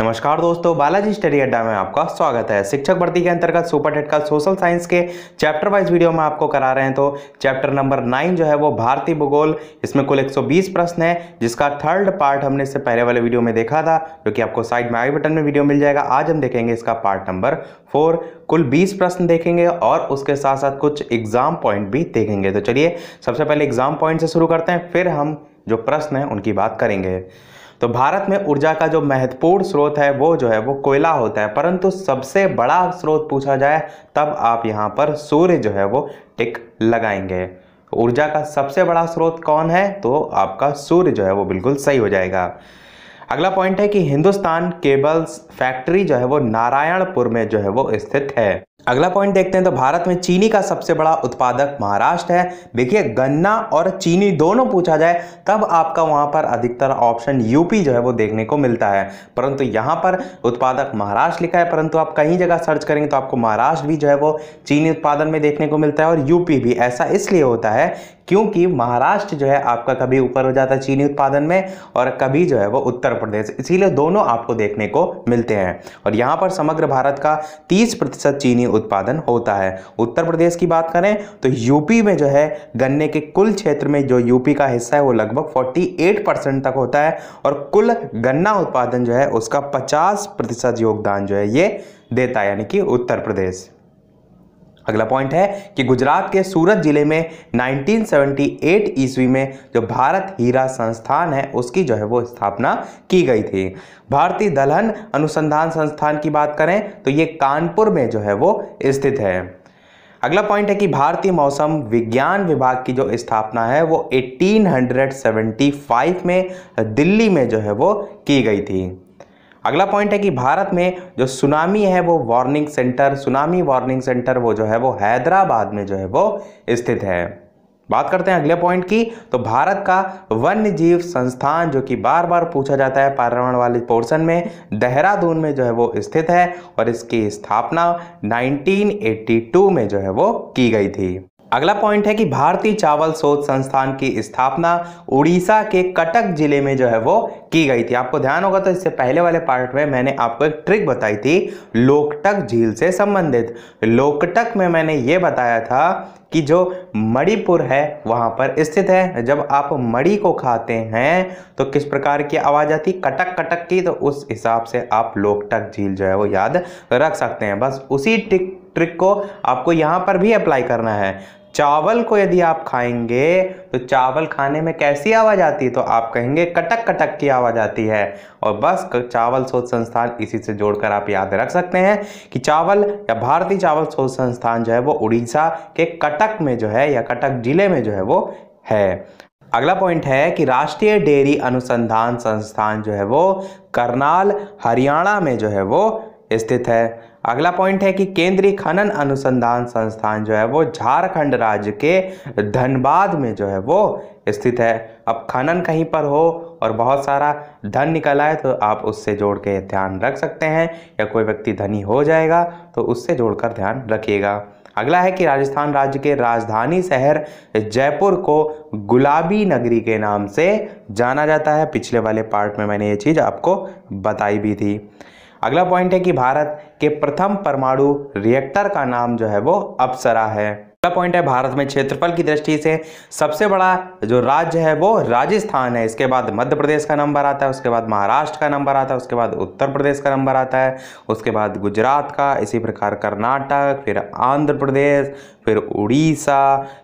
नमस्कार दोस्तों बालाजी स्टडी अड्डा में आपका स्वागत है शिक्षक भर्ती के अंतर्गत सुपर टेट का सोशल साइंस के चैप्टर वाइज वीडियो में आपको करा रहे हैं तो चैप्टर नंबर नाइन जो है वो भारतीय भूगोल इसमें कुल 120 प्रश्न है जिसका थर्ड पार्ट हमने इससे पहले वाले वीडियो में देखा था जो कि आपको साइड में आई बटन में वीडियो मिल जाएगा आज हम देखेंगे इसका पार्ट नंबर फोर कुल बीस प्रश्न देखेंगे और उसके साथ साथ कुछ एग्जाम पॉइंट भी देखेंगे तो चलिए सबसे पहले एग्जाम पॉइंट से शुरू करते हैं फिर हम जो प्रश्न हैं उनकी बात करेंगे तो भारत में ऊर्जा का जो महत्वपूर्ण स्रोत है वो जो है वो कोयला होता है परंतु सबसे बड़ा स्रोत पूछा जाए तब आप यहाँ पर सूर्य जो है वो टिक लगाएंगे ऊर्जा का सबसे बड़ा स्रोत कौन है तो आपका सूर्य जो है वो बिल्कुल सही हो जाएगा अगला पॉइंट है कि हिंदुस्तान केबल्स फैक्ट्री जो है वो नारायणपुर में जो है वो स्थित है अगला पॉइंट देखते हैं तो भारत में चीनी का सबसे बड़ा उत्पादक महाराष्ट्र है देखिए गन्ना और चीनी दोनों पूछा जाए तब आपका वहां पर अधिकतर ऑप्शन यूपी जो है वो देखने को मिलता है परंतु यहां पर उत्पादक महाराष्ट्र लिखा है परंतु आप कहीं जगह सर्च करेंगे तो आपको महाराष्ट्र भी जो है वो चीनी उत्पादन में देखने को मिलता है और यूपी भी ऐसा इसलिए होता है क्योंकि महाराष्ट्र जो है आपका कभी ऊपर हो जाता है चीनी उत्पादन में और कभी जो है वो उत्तर प्रदेश इसीलिए दोनों आपको देखने को मिलते हैं और यहाँ पर समग्र भारत का तीस प्रतिशत चीनी ही उत्पादन होता है उत्तर प्रदेश की बात करें तो यूपी में जो है गन्ने के कुल क्षेत्र में जो यूपी का हिस्सा है वो लगभग 48 परसेंट तक होता है और कुल गन्ना उत्पादन जो है उसका 50 प्रतिशत योगदान जो है ये देता है यानी कि उत्तर प्रदेश अगला पॉइंट है कि गुजरात के सूरत जिले में 1978 ईस्वी में जो भारत हीरा संस्थान है उसकी जो है वो स्थापना की गई थी भारतीय दलहन अनुसंधान संस्थान की बात करें तो ये कानपुर में जो है वो स्थित है अगला पॉइंट है कि भारतीय मौसम विज्ञान विभाग की जो स्थापना है वो 1875 में दिल्ली में जो है वो की गई थी अगला पॉइंट है कि भारत में जो सुनामी है वो warning centre tsunami warning centre वो जो है वो हैदराबाद में जो है वो स्थित है बात करते हैं अगले पॉइंट की तो भारत का वन्य जीव संस्थान जो कि बार बार पूछा जाता है पर्यावरण वाले पोर्शन में देहरादून में जो है वो स्थित है और इसकी स्थापना 1982 में जो है वो की गई थी अगला पॉइंट है कि भारतीय चावल शोध संस्थान की स्थापना उड़ीसा के कटक जिले में जो है वो की गई थी आपको ध्यान होगा तो इससे पहले वाले पार्ट में मैंने आपको एक ट्रिक बताई थी लोकटक झील से संबंधित लोकटक में मैंने ये बताया था कि जो मणिपुर है वहाँ पर स्थित है जब आप मणि को खाते हैं तो किस प्रकार की आवाज़ आती कटक कटक की तो उस हिसाब से आप लोकटक झील जो है वो याद रख सकते हैं बस उसी टिक ट्रिक को आपको यहाँ पर भी अप्लाई करना है चावल को यदि आप खाएंगे तो चावल खाने में कैसी आवाज़ आती है तो आप कहेंगे कटक कटक की आवाज़ आती है और बस चावल शोध संस्थान इसी से जोड़कर आप याद रख सकते हैं कि चावल या भारतीय चावल शोध संस्थान जो है वो उड़ीसा के कटक में जो है या कटक जिले में जो है वो है अगला पॉइंट है कि राष्ट्रीय डेयरी अनुसंधान संस्थान जो है वो करनाल हरियाणा में जो है वो स्थित है अगला पॉइंट है कि केंद्रीय खनन अनुसंधान संस्थान जो है वो झारखंड राज्य के धनबाद में जो है वो स्थित है अब खनन कहीं पर हो और बहुत सारा धन निकल आए तो आप उससे जोड़ के ध्यान रख सकते हैं या कोई व्यक्ति धनी हो जाएगा तो उससे जोड़कर ध्यान रखिएगा अगला है कि राजस्थान राज्य के राजधानी शहर जयपुर को गुलाबी नगरी के नाम से जाना जाता है पिछले वाले पार्ट में मैंने ये चीज़ आपको बताई भी थी अगला पॉइंट है कि भारत कि प्रथम परमाणु रिएक्टर का नाम जो है वो अप्सरा है पॉइंट है भारत में क्षेत्रफल की दृष्टि से सबसे बड़ा जो राज्य है वो राजस्थान है इसके बाद मध्य प्रदेश का नंबर आता है उसके बाद महाराष्ट्र का नंबर आता है उसके बाद उत्तर प्रदेश का नंबर आता है उसके बाद गुजरात का इसी प्रकार कर्नाटक फिर आंध्र प्रदेश फिर उड़ीसा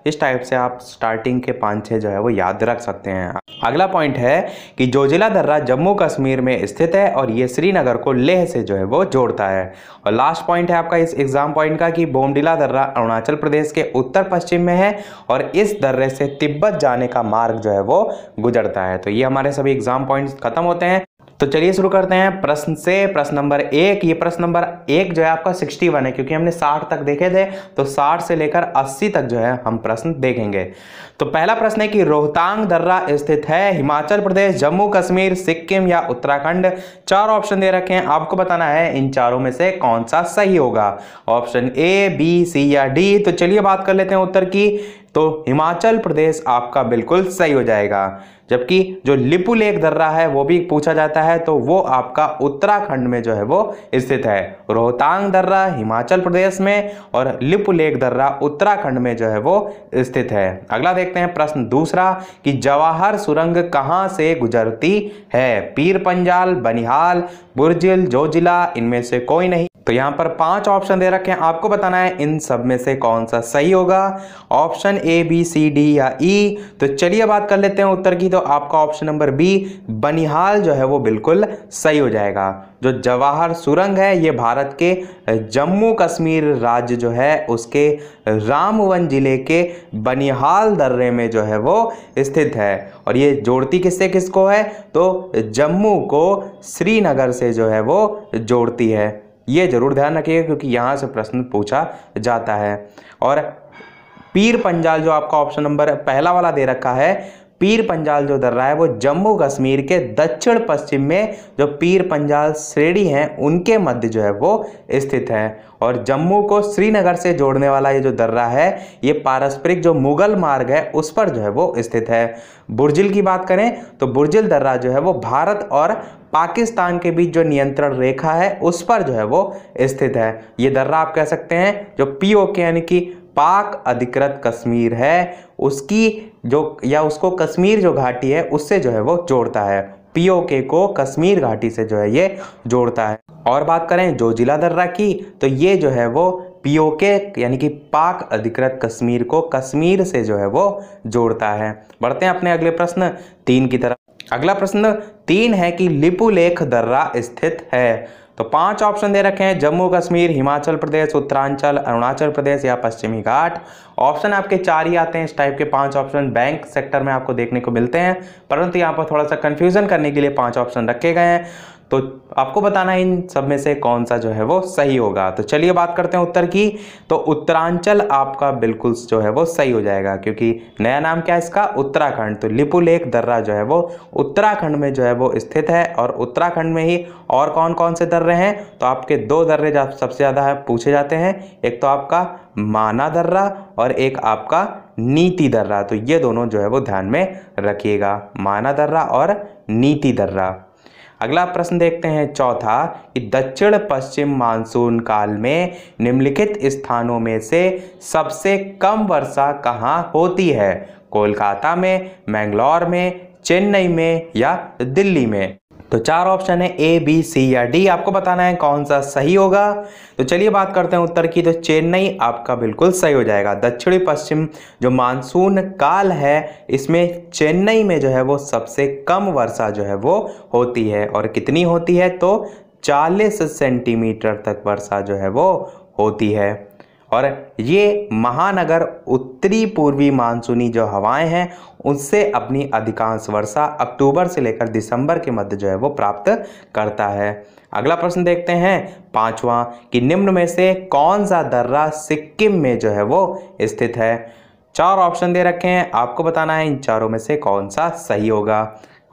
इस टाइप से आप स्टार्टिंग के पाँच छः जो है वो याद रख सकते हैं अगला पॉइंट है कि जोजिला दर्रा जम्मू कश्मीर में स्थित है और ये श्रीनगर को लेह से जो है वो जोड़ता है और लास्ट पॉइंट है आपका इस एग्ज़ाम पॉइंट का कि बोमडिला दर्रा अरुणाचल प्रदेश के उत्तर पश्चिम में है और इस दर्रे से तिब्बत जाने का मार्ग जो है वो गुजरता है तो ये हमारे सभी एग्ज़ाम पॉइंट्स ख़त्म होते हैं तो चलिए शुरू करते हैं प्रश्न से प्रश्न नंबर एक ये प्रश्न नंबर एक जो है आपका सिक्सटी वन है क्योंकि हमने साठ तक देखे थे तो साठ से लेकर अस्सी तक जो है हम प्रश्न देखेंगे तो पहला प्रश्न है कि रोहतांग दर्रा स्थित है हिमाचल प्रदेश जम्मू कश्मीर सिक्किम या उत्तराखंड चार ऑप्शन दे रखे हैं आपको बताना है इन चारों में से कौन सा सही होगा ऑप्शन ए बी सी या डी तो चलिए बात कर लेते हैं उत्तर की तो हिमाचल प्रदेश आपका बिल्कुल सही हो जाएगा जबकि जो लिपू लेक दर्रा है वो भी पूछा जाता है तो वो आपका उत्तराखंड में जो है वो स्थित है रोहतांग दर्रा हिमाचल प्रदेश में और लिपू लेक दर्रा उत्तराखंड में जो है वो स्थित है अगला देखते हैं प्रश्न दूसरा कि जवाहर सुरंग कहाँ से गुजरती है पीर पंजाल बनिहाल बुरजिल जोजिला इनमें से कोई नहीं तो यहाँ पर पांच ऑप्शन दे रखे हैं आपको बताना है इन सब में से कौन सा सही होगा option A B C D या ई e. तो चलिए बात कर लेते हैं उत्तर की तो आपका ऑप्शन नंबर बी बनिहाल जो है वो बिल्कुल सही हो जाएगा जो जवाहर सुरंग है ये भारत के जम्मू कश्मीर राज्य जो है उसके रामवन जिले के बनिहाल दर्रे में जो है वो स्थित है और ये जोड़ती किससे किसको है तो जम्मू को श्रीनगर से जो है वो जोड़ती है ये जरूर ध्यान रखिएगा क्योंकि यहाँ से प्रश्न पूछा जाता है और पीर पंजाल जो आपका ऑप्शन नंबर पहला वाला दे रखा है पीर पंजाल जो दर्रा है वो जम्मू कश्मीर के दक्षिण पश्चिम में जो पीर पंजाल श्रेणी हैं उनके मध्य जो है वो स्थित है और जम्मू को श्रीनगर से जोड़ने वाला ये जो दर्रा है ये पारस्परिक जो मुगल मार्ग है उस पर जो है वो स्थित है बुर्जिल की बात करें तो बुर्जिल दर्रा जो है वो भारत और पाकिस्तान के बीच जो नियंत्रण रेखा है उस पर जो है वो स्थित है ये दर्रा आप कह सकते हैं जो पीओके यानी कि पाक अधिकृत कश्मीर है उसकी जो या उसको कश्मीर जो घाटी है उससे जो है वो जोड़ता है पीओके को कश्मीर घाटी से जो है ये जोड़ता है और बात करें जो जिला दर्रा की तो ये जो है वो पीओके यानी कि पाक अधिकृत कश्मीर को कश्मीर से जो है वो जोड़ता है बढ़ते हैं अपने अगले प्रश्न तीन की तरफ अगला प्रश्न तीन है कि लिपुलेख दर्रा स्थित है तो पांच ऑप्शन दे रखे हैं जम्मू कश्मीर हिमाचल प्रदेश उत्तरांचल अरुणाचल प्रदेश या पश्चिमी घाट ऑप्शन आपके चार ही आते हैं इस टाइप के पांच ऑप्शन बैंक सेक्टर में आपको देखने को मिलते हैं परंतु यहाँ पर थोड़ा सा कंफ्यूजन करने के लिए पांच ऑप्शन रखे गए हैं तो आपको बताना है इन सब में से कौन सा जो है वो सही होगा तो चलिए बात करते हैं उत्तर की तो उत्तरांचल आपका बिल्कुल जो है वो सही हो जाएगा क्योंकि नया नाम क्या है इसका उत्तराखंड तो लिपुलेख दर्रा जो है वो उत्तराखंड में जो है वो स्थित है और उत्तराखंड में ही और कौन कौन से दर्रे हैं तो आपके दो दर्रे सबसे ज़्यादा पूछे जाते हैं एक तो आपका माना दर्रा और एक आपका नीति दर्रा तो ये दोनों जो है वो ध्यान में रखिएगा माना दर्रा और नीति दर्रा अगला प्रश्न देखते हैं चौथा कि दक्षिण पश्चिम मानसून काल में निम्नलिखित स्थानों में से सबसे कम वर्षा कहाँ होती है कोलकाता में मैंगलोर में चेन्नई में या दिल्ली में तो चार ऑप्शन है ए बी सी या डी आपको बताना है कौन सा सही होगा तो चलिए बात करते हैं उत्तर की तो चेन्नई आपका बिल्कुल सही हो जाएगा दक्षिणी पश्चिम जो मानसून काल है इसमें चेन्नई में जो है वो सबसे कम वर्षा जो है वो होती है और कितनी होती है तो 40 सेंटीमीटर तक वर्षा जो है वो होती है और ये महानगर उत्तरी पूर्वी मानसूनी जो हवाएं हैं उनसे अपनी अधिकांश वर्षा अक्टूबर से लेकर दिसंबर के मध्य जो है वो प्राप्त करता है अगला प्रश्न देखते हैं पांचवा कि निम्न में से कौन सा दर्रा सिक्किम में जो है वो स्थित है चार ऑप्शन दे रखे हैं आपको बताना है इन चारों में से कौन सा सही होगा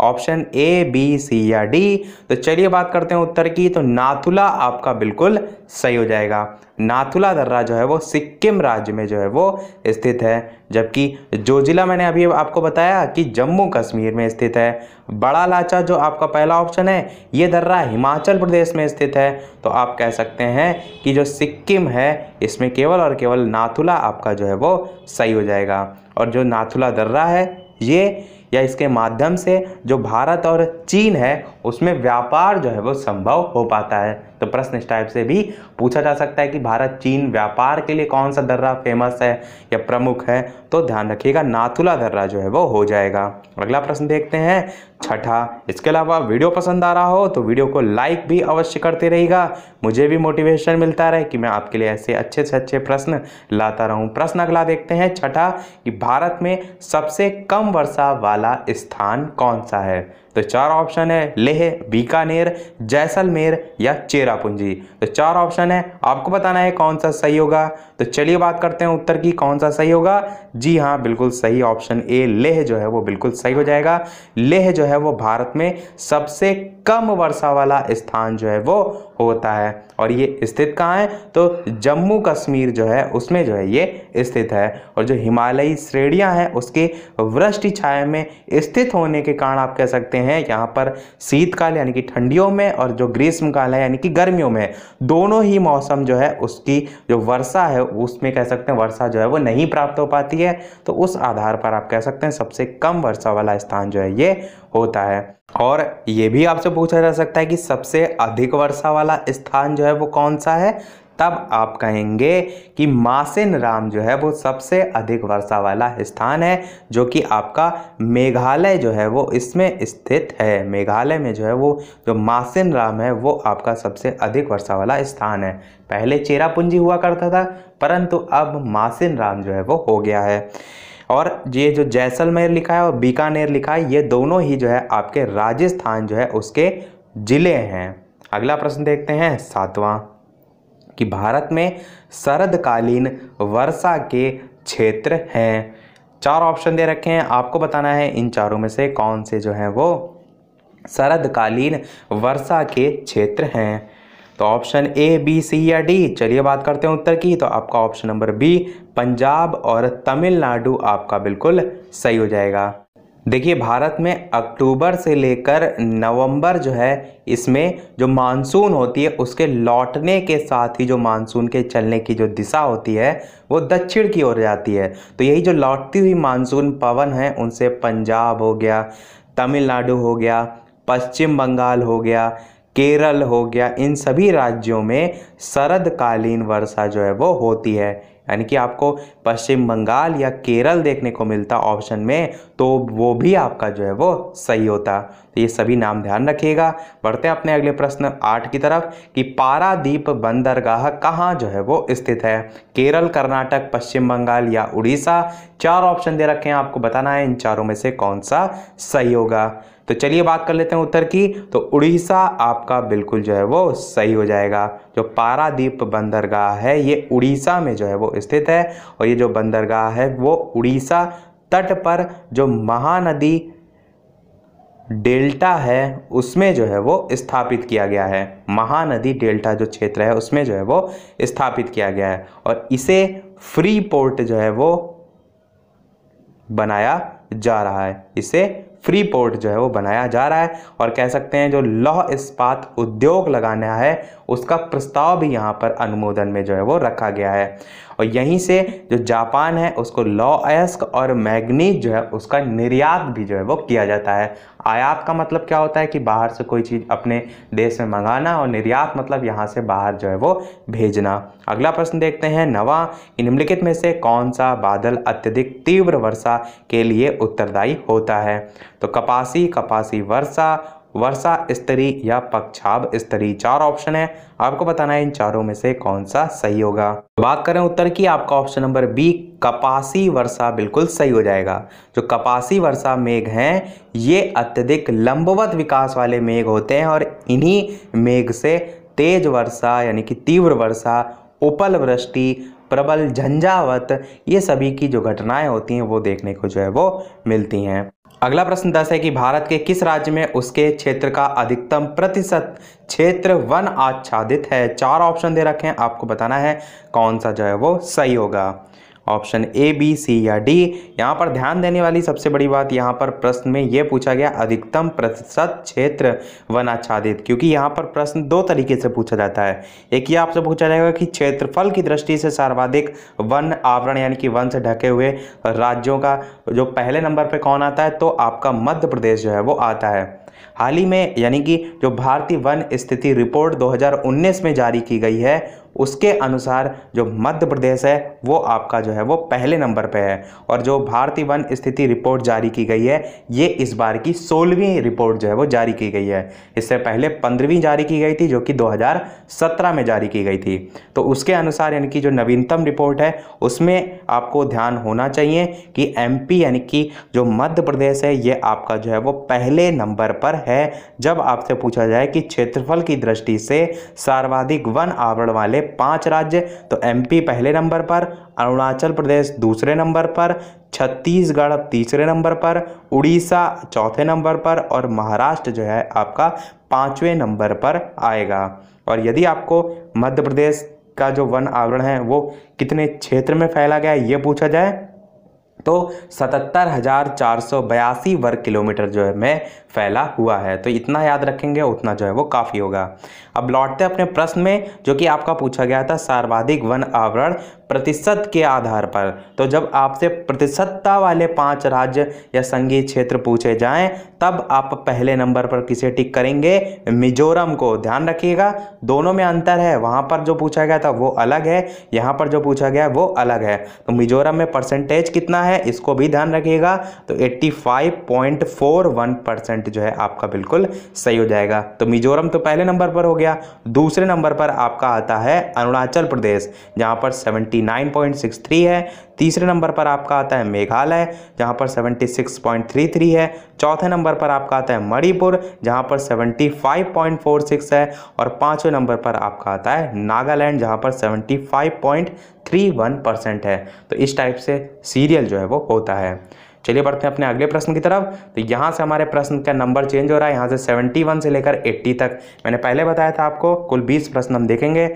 ऑप्शन ए बी सी या डी तो चलिए बात करते हैं उत्तर की तो नाथुला आपका बिल्कुल सही हो जाएगा नाथुला दर्रा जो है वो सिक्किम राज्य में जो है वो स्थित है जबकि जो जिला मैंने अभी आपको बताया कि जम्मू कश्मीर में स्थित है बड़ा लाचा जो आपका पहला ऑप्शन है ये दर्रा हिमाचल प्रदेश में स्थित है तो आप कह सकते हैं कि जो सिक्किम है इसमें केवल और केवल नाथुला आपका जो है वो सही हो जाएगा और जो नाथुला दर्रा है ये या इसके माध्यम से जो भारत और चीन है उसमें व्यापार जो है वो संभव हो पाता है तो प्रश्न इस टाइप से भी पूछा जा सकता है कि भारत चीन व्यापार के लिए कौन सा दर्रा फेमस है या प्रमुख है तो ध्यान रखिएगा नाथुला दर्रा जो है वो हो जाएगा अगला प्रश्न देखते हैं छठा इसके अलावा वीडियो पसंद आ रहा हो तो वीडियो को लाइक भी अवश्य करते रहेगा मुझे भी मोटिवेशन मिलता रहे कि मैं आपके लिए ऐसे अच्छे से अच्छे प्रश्न लाता रहूँ प्रश्न अगला देखते हैं छठा कि भारत में सबसे कम वर्षा वाला स्थान कौन सा है तो चार ऑप्शन है लेह बीकानेर जैसलमेर या चेरापूंजी तो चार ऑप्शन है आपको बताना है कौन सा सही होगा तो चलिए बात करते हैं उत्तर की कौन सा सही होगा जी हाँ बिल्कुल सही ऑप्शन ए लेह जो है वो बिल्कुल सही हो जाएगा लेह जो है वो भारत में सबसे कम वर्षा वाला स्थान जो है वो होता है और ये स्थित कहाँ है तो जम्मू कश्मीर जो है उसमें जो है ये स्थित है और जो हिमालयी श्रेणियाँ हैं उसके वृष्टि छाया में स्थित होने के कारण आप कह सकते हैं यहाँ पर शीतकाल यानी कि ठंडियों में और जो ग्रीष्मकाल है यानी कि गर्मियों में दोनों ही मौसम जो है उसकी जो वर्षा है उसमें कह सकते हैं वर्षा जो है वो नहीं प्राप्त हो पाती है तो उस आधार पर आप कह सकते हैं सबसे कम वर्षा वाला स्थान जो है ये होता है और ये भी आपसे पूछा जा सकता है कि सबसे अधिक वर्षा वाला स्थान जो है वो कौन सा है तब आप कहेंगे कि मासिन राम जो है वो सबसे अधिक वर्षा वाला स्थान है जो कि आपका मेघालय जो है वो इसमें स्थित है मेघालय में जो है वो जो मासिन राम है वो आपका सबसे अधिक वर्षा वाला स्थान है पहले चेरापूंजी हुआ करता था परंतु अब मासिन राम जो है वो हो गया है और ये जो जैसलमेर लिखा है और बीकानेर लिखा है ये दोनों ही जो है आपके राजस्थान जो है उसके ज़िले हैं अगला प्रश्न देखते हैं सातवां कि भारत में शरदकालीन वर्षा के क्षेत्र हैं चार ऑप्शन दे रखे हैं आपको बताना है इन चारों में से कौन से जो हैं वो शरदकालीन वर्षा के क्षेत्र हैं तो ऑप्शन ए बी सी या डी चलिए बात करते हैं उत्तर की तो आपका ऑप्शन नंबर बी पंजाब और तमिलनाडु आपका बिल्कुल सही हो जाएगा देखिए भारत में अक्टूबर से लेकर नवंबर जो है इसमें जो मानसून होती है उसके लौटने के साथ ही जो मानसून के चलने की जो दिशा होती है वो दक्षिण की ओर जाती है तो यही जो लौटती हुई मानसून पवन है उनसे पंजाब हो गया तमिलनाडु हो गया पश्चिम बंगाल हो गया केरल हो गया इन सभी राज्यों में शरदकालीन वर्षा जो है वो होती है यानी कि आपको पश्चिम बंगाल या केरल देखने को मिलता ऑप्शन में तो वो भी आपका जो है वो सही होता तो ये सभी नाम ध्यान रखिएगा बढ़ते हैं अपने अगले प्रश्न आठ की तरफ कि पारादीप बंदरगाह कहाँ जो है वो स्थित है केरल कर्नाटक पश्चिम बंगाल या उड़ीसा चार ऑप्शन दे रखे हैं आपको बताना है इन चारों में से कौन सा सही होगा तो चलिए बात कर लेते हैं उत्तर की तो उड़ीसा आपका बिल्कुल जो है वो सही हो जाएगा जो पारादीप बंदरगाह है ये उड़ीसा में जो है वो स्थित है और ये जो बंदरगाह है वो उड़ीसा तट पर जो महानदी डेल्टा है उसमें जो है वो स्थापित किया गया है महानदी डेल्टा जो क्षेत्र है उसमें जो है वो स्थापित किया गया है और इसे फ्री पोर्ट जो है वो बनाया जा रहा है इसे फ्री पोर्ट जो है वो बनाया जा रहा है और कह सकते हैं जो लौह इस्पात उद्योग लगाना है उसका प्रस्ताव भी यहाँ पर अनुमोदन में जो है वो रखा गया है और यहीं से जो जापान है उसको लौ अयस्क और मैग्नीज जो है उसका निर्यात भी जो है वो किया जाता है आयात का मतलब क्या होता है कि बाहर से कोई चीज़ अपने देश में मंगाना और निर्यात मतलब यहाँ से बाहर जो है वो भेजना अगला प्रश्न देखते हैं नवा निम्नलिखित में से कौन सा बादल अत्यधिक तीव्र वर्षा के लिए उत्तरदायी होता है तो कपासी कपासी वर्षा वर्षा स्तरी या पक्षाब स्तरी चार ऑप्शन है आपको बताना है इन चारों में से कौन सा सही होगा बात करें उत्तर की आपका ऑप्शन नंबर बी कपासी वर्षा बिल्कुल सही हो जाएगा जो कपासी वर्षा मेघ हैं ये अत्यधिक लंबवत विकास वाले मेघ होते हैं और इन्हीं मेघ से तेज वर्षा यानी कि तीव्र वर्षा उपल वृष्टि प्रबल झंझावत ये सभी की जो घटनाएं होती हैं वो देखने को जो है वो मिलती हैं अगला प्रश्न दस है कि भारत के किस राज्य में उसके क्षेत्र का अधिकतम प्रतिशत क्षेत्र वन आच्छादित है चार ऑप्शन दे रखे हैं आपको बताना है कौन सा जो है वो सही होगा ऑप्शन ए बी सी या डी यहाँ पर ध्यान देने वाली सबसे बड़ी बात यहाँ पर प्रश्न में यह पूछा गया अधिकतम प्रतिशत क्षेत्र वनाच्छादित क्योंकि यहाँ पर प्रश्न दो तरीके से पूछा जाता है एक ये आपसे पूछा जाएगा कि क्षेत्रफल की दृष्टि से सर्वाधिक वन आवरण यानी कि वन से ढके हुए राज्यों का जो पहले नंबर पर कौन आता है तो आपका मध्य प्रदेश जो है वो आता है हाल ही में यानी कि जो भारतीय वन स्थिति रिपोर्ट 2019 में जारी की गई है उसके अनुसार जो मध्य प्रदेश है वो आपका जो है वो पहले नंबर पे है और जो भारतीय वन स्थिति रिपोर्ट जारी की गई है ये इस बार की सोलहवीं रिपोर्ट जो है वो जारी की गई है इससे पहले पंद्रहवीं जारी की गई थी जो कि 2017 में जारी की गई थी तो उसके अनुसार यानी कि जो नवीनतम रिपोर्ट है उसमें आपको ध्यान होना चाहिए कि एम यानी कि जो मध्य प्रदेश है ये आपका जो है वो पहले नंबर पर है जब आपसे पूछा जाए कि क्षेत्रफल की दृष्टि से सर्वाधिक वन आवरण वाले पहले पांच राज्य तो एमपी पहले नंबर पर अरुणाचल प्रदेश दूसरे नंबर पर छत्तीसगढ़ तीसरे नंबर पर उड़ीसा चौथे नंबर पर और महाराष्ट्र जो है आपका पाँचवें नंबर पर आएगा और यदि आपको मध्य प्रदेश का जो वन आवरण है वो कितने क्षेत्र में फैला गया है ये पूछा जाए तो सतहत्तर हज़ार चार सौ बयासी वर्ग किलोमीटर जो है में फैला हुआ है तो इतना याद रखेंगे उतना जो है वो काफ़ी होगा अब लौटते अपने प्रश्न में जो कि आपका पूछा गया था सर्वाधिक वन आवरण प्रतिशत के आधार पर तो जब आपसे प्रतिशतता वाले पांच राज्य या संघीय क्षेत्र पूछे जाएं तब आप पहले नंबर पर किसे टिक करेंगे मिजोरम को ध्यान रखिएगा दोनों में अंतर है वहाँ पर जो पूछा गया था वो अलग है यहाँ पर जो पूछा गया वो अलग है तो मिजोरम में परसेंटेज कितना है इसको भी ध्यान रखिएगा तो eighty five point four one percent percent जो है आपका बिल्कुल सही हो जाएगा तो मिजोरम तो पहले नंबर पर हो गया दूसरे नंबर पर आपका आता है अरुणाचल प्रदेश जहाँ पर सेवेंटी है तीसरे नंबर पर आपका आता है मेघालय जहाँ पर 76.33 है चौथे नंबर पर आपका आता है मणिपुर जहाँ पर 75.46 है और पाँचवें नंबर पर आपका आता है नागालैंड जहाँ पर 75.31 परसेंट है तो इस टाइप से सीरियल जो है वो होता है चलिए बढ़ते हैं अपने अगले प्रश्न की तरफ तो यहाँ से हमारे प्रश्न का नंबर चेंज हो रहा है यहाँ से सेवेंटी वन से लेकर एट्टी तक मैंने पहले बताया था आपको कुल बीस प्रश्न हम देखेंगे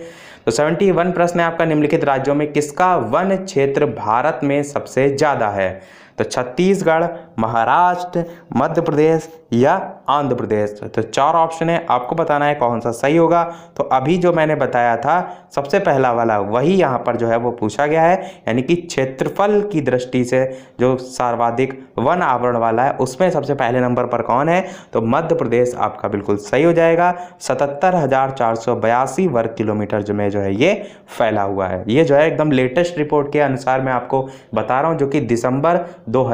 तो सेवेंटी वन प्रश्न है आपका निम्नलिखित राज्यों में किसका वन क्षेत्र भारत में सबसे ज़्यादा है तो छत्तीसगढ़ महाराष्ट्र मध्य प्रदेश या आंध्र प्रदेश तो चार ऑप्शन है आपको बताना है कौन सा सही होगा तो अभी जो मैंने बताया था सबसे पहला वाला वही यहाँ पर जो है वो पूछा गया है यानी कि क्षेत्रफल की दृष्टि से जो सर्वाधिक वन आवरण वाला है उसमें सबसे पहले नंबर पर कौन है तो मध्य प्रदेश आपका बिल्कुल सही हो जाएगा सतहत्तर हज़ार चार सौ बयासी वर्ग किलोमीटर जो में जो है ये फैला हुआ है ये जो है एकदम लेटेस्ट रिपोर्ट के अनुसार मैं आपको बता रहा हूँ जो कि दिसंबर दो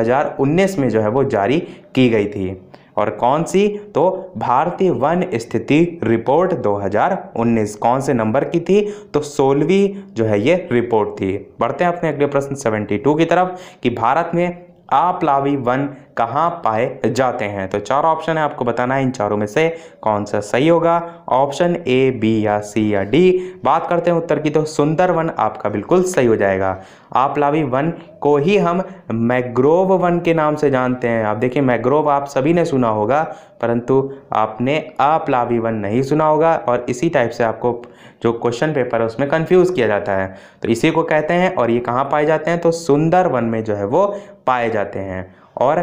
में में जो है वो जारी की गई थी और कौन सी तो भारतीय वन स्थिति रिपोर्ट 2019 कौन से नंबर की थी तो सोलहवीं जो है ये रिपोर्ट थी बढ़ते हैं अपने अगले प्रश्न 72 की तरफ कि भारत में आप्लावी वन कहाँ पाए जाते हैं तो चार ऑप्शन है आपको बताना है इन चारों में से कौन सा सही होगा ऑप्शन ए बी या सी या डी बात करते हैं उत्तर की तो सुंदर वन आपका बिल्कुल सही हो जाएगा आप्लावी वन को ही हम मैग्रोव वन के नाम से जानते हैं आप देखिए मैग्रोव आप सभी ने सुना होगा परंतु आपने आप्लावी वन नहीं सुना होगा और इसी टाइप से आपको जो क्वेश्चन पेपर है उसमें कंफ्यूज किया जाता है तो इसी को कहते हैं और ये कहाँ पाए जाते हैं तो सुंदर वन में जो है वो पाए जाते हैं और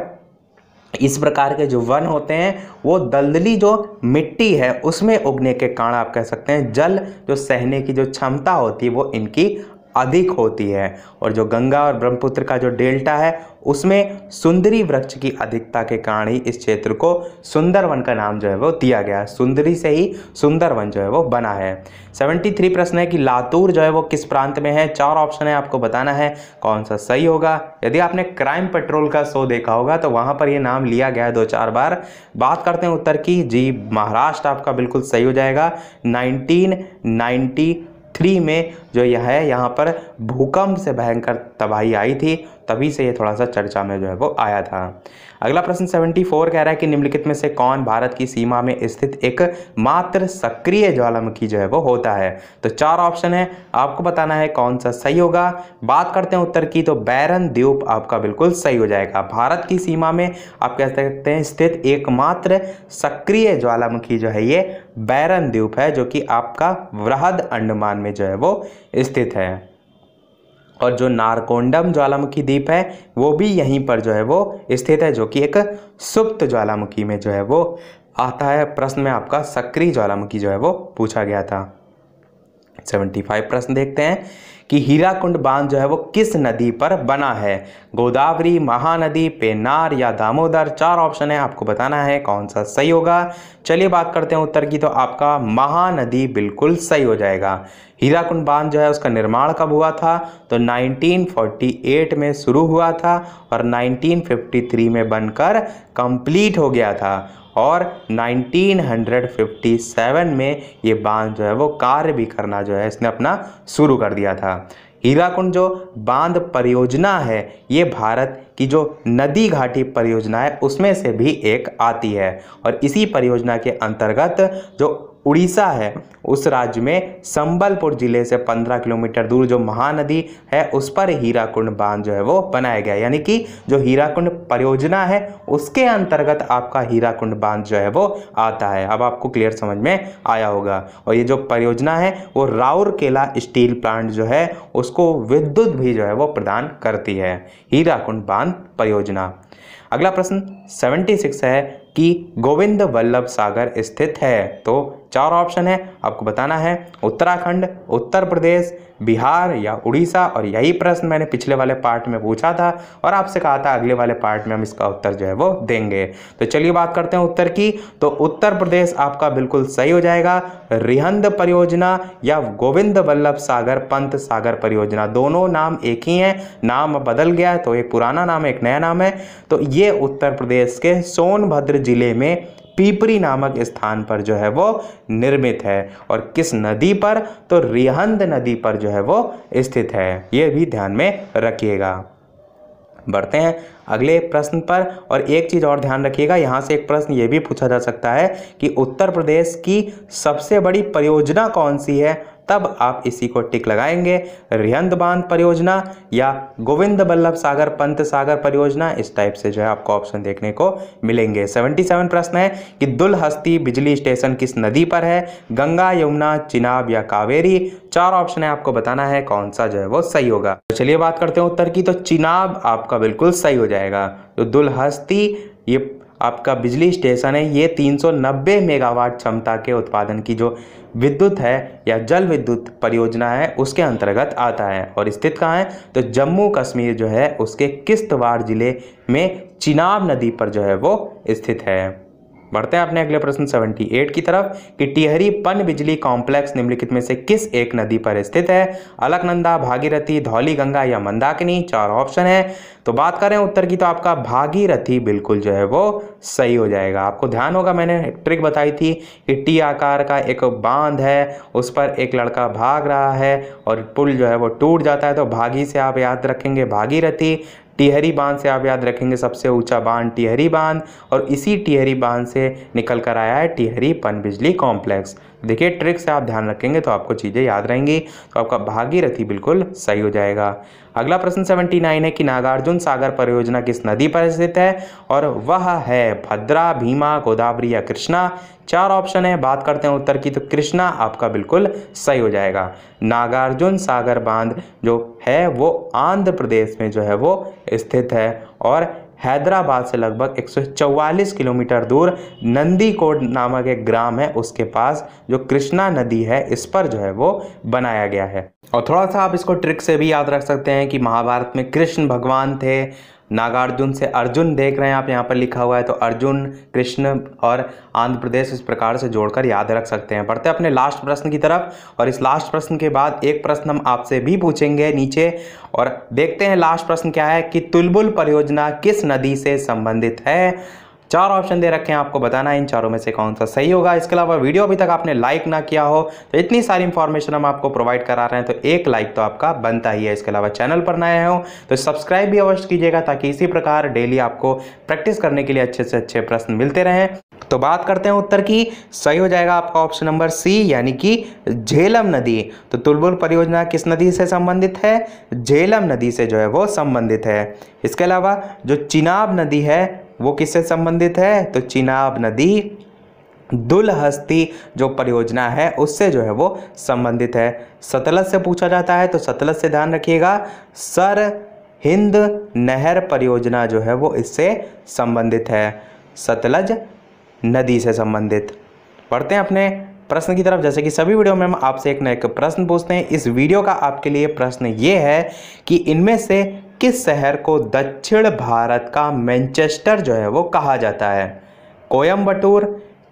इस प्रकार के जो वन होते हैं वो दलदली जो मिट्टी है उसमें उगने के कारण आप कह सकते हैं जल जो सहने की जो क्षमता होती है वो इनकी अधिक होती है और जो गंगा और ब्रह्मपुत्र का जो डेल्टा है उसमें सुंदरी वृक्ष की अधिकता के कारण ही इस क्षेत्र को सुंदरवन का नाम जो है वो दिया गया है सुंदरी से ही सुंदरवन जो है वो बना है 73 प्रश्न है कि लातूर जो है वो किस प्रांत में है चार ऑप्शन है आपको बताना है कौन सा सही होगा यदि आपने क्राइम पेट्रोल का शो देखा होगा तो वहाँ पर ये नाम लिया गया है दो चार बार बात करते हैं उत्तर की जी महाराष्ट्र आपका बिल्कुल सही हो जाएगा नाइनटीन थ्री में जो यह है यहाँ पर भूकंप से भयंकर तबाही आई थी तभी से ये थोड़ा सा चर्चा में जो है वो आया था अगला प्रश्न 74 कह रहा है कि निम्नलिखित में से कौन भारत की सीमा में स्थित एक मात्र सक्रिय ज्वालामुखी जो है वो होता है तो चार ऑप्शन है आपको बताना है कौन सा सही होगा बात करते हैं उत्तर की तो बैरन द्वीप आपका बिल्कुल सही हो जाएगा भारत की सीमा में आप कह सकते हैं स्थित एकमात्र सक्रिय ज्वालामुखी जो है ये बैरन द्वीप है जो कि आपका वृहद अंडमान में जो है वो स्थित है और जो नारकोंडम ज्वालामुखी द्वीप है वो भी यहीं पर जो है वो स्थित है जो कि एक सुप्त ज्वालामुखी में जो है वो आता है प्रश्न में आपका सक्रिय ज्वालामुखी जो है वो पूछा गया था सेवेंटी फाइव प्रश्न देखते हैं कि हीराकुंड बांध जो है वो किस नदी पर बना है गोदावरी महानदी पेनार या दामोदर चार ऑप्शन है आपको बताना है कौन सा सही होगा चलिए बात करते हैं उत्तर की तो आपका महानदी बिल्कुल सही हो जाएगा हीराकुंड बांध जो है उसका निर्माण कब हुआ था तो 1948 में शुरू हुआ था और 1953 में बनकर कंप्लीट हो गया था और 1957 में ये बांध जो है वो कार्य भी करना जो है इसने अपना शुरू कर दिया था हीराकुंड जो बांध परियोजना है ये भारत की जो नदी घाटी परियोजना है उसमें से भी एक आती है और इसी परियोजना के अंतर्गत जो उड़ीसा है उस राज्य में संबलपुर जिले से 15 किलोमीटर दूर जो महानदी है उस पर हीराकुंड बांध जो है वो बनाया गया यानी कि जो हीराकुंड परियोजना है उसके अंतर्गत आपका हीराकुंड बांध जो है वो आता है अब आपको क्लियर समझ में आया होगा और ये जो परियोजना है वो राउरकेला स्टील प्लांट जो है उसको विद्युत भी जो है वो प्रदान करती है हीराकुंड बांध परियोजना अगला प्रश्न 76 है कि गोविंद वल्लभ सागर स्थित है तो चार ऑप्शन है आपको बताना है उत्तराखंड उत्तर प्रदेश बिहार या उड़ीसा और यही प्रश्न मैंने पिछले वाले पार्ट में पूछा था और आपसे कहा था अगले वाले पार्ट में हम इसका उत्तर जो है वो देंगे तो चलिए बात करते हैं उत्तर की तो उत्तर प्रदेश आपका बिल्कुल सही हो जाएगा रिहंद परियोजना या गोविंद वल्लभ सागर पंत सागर परियोजना दोनों नाम एक ही हैं नाम बदल गया है तो एक पुराना नाम एक नया नाम है तो ये उत्तर प्रदेश के सोनभद्र जिले में पीपरी नामक स्थान पर जो है वो निर्मित है और किस नदी पर तो रिहंद नदी पर जो है वो स्थित है ये भी ध्यान में रखिएगा बढ़ते हैं अगले प्रश्न पर और एक चीज़ और ध्यान रखिएगा यहाँ से एक प्रश्न ये भी पूछा जा सकता है कि उत्तर प्रदेश की सबसे बड़ी परियोजना कौन सी है तब आप इसी को टिक लगाएंगे रिहंद बांध परियोजना या गोविंद बल्लभ सागर पंत सागर परियोजना इस टाइप से जो है आपको ऑप्शन देखने को मिलेंगे 77 प्रश्न है कि दुलहस्ती बिजली स्टेशन किस नदी पर है गंगा यमुना चिनाब या कावेरी चार ऑप्शन है आपको बताना है कौन सा जो है वो सही होगा तो चलिए बात करते हैं उत्तर की तो चिनाब आपका बिल्कुल सही हो जाएगा तो दुलहस्ती ये आपका बिजली स्टेशन है ये 390 मेगावाट क्षमता के उत्पादन की जो विद्युत है या जल विद्युत परियोजना है उसके अंतर्गत आता है और स्थित कहाँ है तो जम्मू कश्मीर जो है उसके किश्तवाड़ ज़िले में चिनाब नदी पर जो है वो स्थित है बढ़ते हैं अपने अगले प्रश्न 78 की तरफ कि टिहरी पन बिजली कॉम्प्लेक्स निम्नलिखित में से किस एक नदी पर स्थित है अलकनंदा भागीरथी धौली गंगा या मंदाकिनी चार ऑप्शन है तो बात करें उत्तर की तो आपका भागीरथी बिल्कुल जो है वो सही हो जाएगा आपको ध्यान होगा मैंने ट्रिक बताई थी कि टी आकार का एक बांध है उस पर एक लड़का भाग रहा है और पुल जो है वो टूट जाता है तो भागी से आप याद रखेंगे भागीरथी टिहरी बांध से आप याद रखेंगे सबसे ऊंचा बांध टिहरी बांध और इसी टिहरी बांध से निकल कर आया है टिहरी पनबिजली कॉम्प्लेक्स देखिए ट्रिक से आप ध्यान रखेंगे तो आपको चीज़ें याद रहेंगी तो आपका भागीरथी बिल्कुल सही हो जाएगा अगला प्रश्न 79 है कि नागार्जुन सागर परियोजना किस नदी पर स्थित है और वह है भद्रा भीमा गोदावरी या कृष्णा चार ऑप्शन है बात करते हैं उत्तर की तो कृष्णा आपका बिल्कुल सही हो जाएगा नागार्जुन सागर बांध जो है वो आंध्र प्रदेश में जो है वो स्थित है और हैदराबाद से लगभग 144 किलोमीटर दूर नंदीकोट नामक एक ग्राम है उसके पास जो कृष्णा नदी है इस पर जो है वो बनाया गया है और थोड़ा सा आप इसको ट्रिक से भी याद रख सकते हैं कि महाभारत में कृष्ण भगवान थे नागार्जुन से अर्जुन देख रहे हैं आप यहाँ पर लिखा हुआ है तो अर्जुन कृष्ण और आंध्र प्रदेश इस प्रकार से जोड़कर याद रख सकते हैं बढ़ते अपने लास्ट प्रश्न की तरफ और इस लास्ट प्रश्न के बाद एक प्रश्न हम आपसे भी पूछेंगे नीचे और देखते हैं लास्ट प्रश्न क्या है कि तुलबुल परियोजना किस नदी से संबंधित है चार ऑप्शन दे रखे हैं आपको बताना है इन चारों में से कौन सा सही होगा इसके अलावा वीडियो अभी तक आपने लाइक ना किया हो तो इतनी सारी इन्फॉर्मेशन हम आपको प्रोवाइड करा रहे हैं तो एक लाइक तो आपका बनता ही है इसके अलावा चैनल पर नए हो तो सब्सक्राइब भी अवश्य कीजिएगा ताकि इसी प्रकार डेली आपको प्रैक्टिस करने के लिए अच्छे से अच्छे प्रश्न मिलते रहें तो बात करते हैं उत्तर की सही हो जाएगा आपका ऑप्शन नंबर सी यानी कि झेलम नदी तो तुलबुल परियोजना किस नदी से संबंधित है झेलम नदी से जो है वो संबंधित है इसके अलावा जो चिनाब नदी है वो किससे संबंधित है तो चिनाब नदी दुलहस्ती जो परियोजना है उससे जो है वो संबंधित है सतलज से पूछा जाता है तो सतलज से ध्यान रखिएगा सर हिंद नहर परियोजना जो है वो इससे संबंधित है सतलज नदी से संबंधित पढ़ते हैं अपने प्रश्न की तरफ जैसे कि सभी वीडियो में हम आपसे एक ना एक प्रश्न पूछते हैं इस वीडियो का आपके लिए प्रश्न ये है कि इनमें से किस शहर को दक्षिण भारत का मैनचेस्टर जो है वो कहा जाता है कोयम्बटूर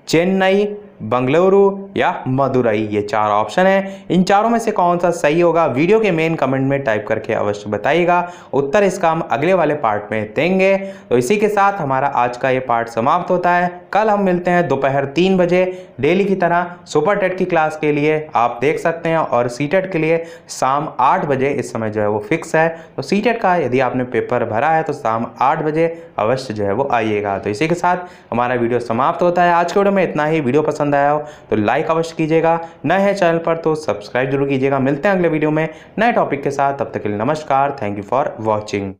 चेन्नई बंगलुरु या मदुरई ये चार ऑप्शन हैं इन चारों में से कौन सा सही होगा वीडियो के मेन कमेंट में टाइप करके अवश्य बताइएगा उत्तर इसका हम अगले वाले पार्ट में देंगे तो इसी के साथ हमारा आज का ये पार्ट समाप्त होता है कल हम मिलते हैं दोपहर तीन बजे डेली की तरह सुपर टेट की क्लास के लिए आप देख सकते हैं और सी e के लिए शाम आठ बजे इस समय जो है वो फिक्स है तो सी e का यदि आपने पेपर भरा है तो शाम आठ बजे अवश्य जो है वो आइएगा तो इसी के साथ हमारा वीडियो समाप्त होता है आज के वीडियो में इतना ही वीडियो पसंद पसंद आया हो तो लाइक अवश्य कीजिएगा नए हैं चैनल पर तो सब्सक्राइब जरूर कीजिएगा मिलते हैं अगले वीडियो में नए टॉपिक के साथ तब तक के लिए नमस्कार थैंक यू फॉर वॉचिंग